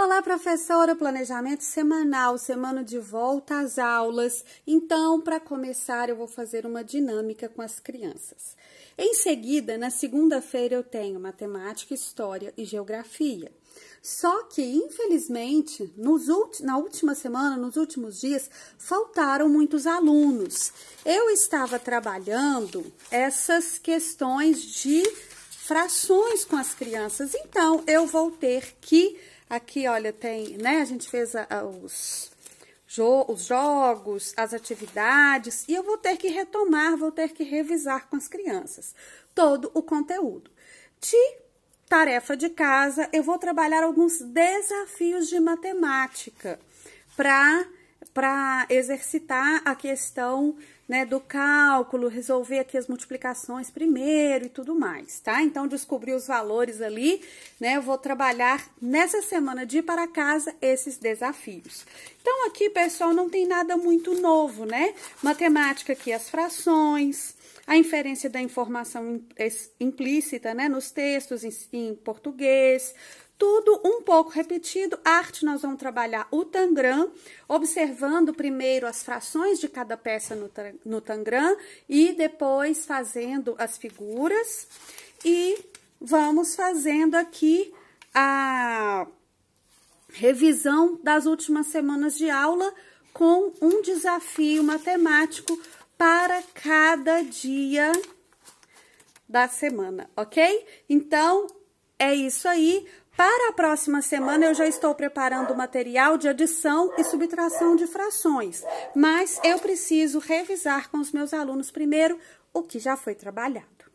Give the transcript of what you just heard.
Olá, professora, planejamento semanal, semana de volta às aulas. Então, para começar, eu vou fazer uma dinâmica com as crianças. Em seguida, na segunda-feira, eu tenho matemática, história e geografia. Só que, infelizmente, na última semana, nos últimos dias, faltaram muitos alunos. Eu estava trabalhando essas questões de frações com as crianças, então eu vou ter que Aqui, olha, tem, né? A gente fez a, a, os, jo os jogos, as atividades, e eu vou ter que retomar, vou ter que revisar com as crianças todo o conteúdo. De tarefa de casa, eu vou trabalhar alguns desafios de matemática para para exercitar a questão né, do cálculo, resolver aqui as multiplicações primeiro e tudo mais, tá? Então, descobri os valores ali, né? Eu vou trabalhar nessa semana de ir para casa esses desafios. Então, aqui, pessoal, não tem nada muito novo, né? Matemática aqui, as frações, a inferência da informação implícita, né? Nos textos em, em português, tudo um pouco repetido. Arte, nós vamos trabalhar o tangram, observando primeiro as frações de cada peça no, no tangram e depois fazendo as figuras. E vamos fazendo aqui a revisão das últimas semanas de aula com um desafio matemático para cada dia da semana, ok? Então, é isso aí. Para a próxima semana eu já estou preparando o material de adição e subtração de frações, mas eu preciso revisar com os meus alunos primeiro o que já foi trabalhado.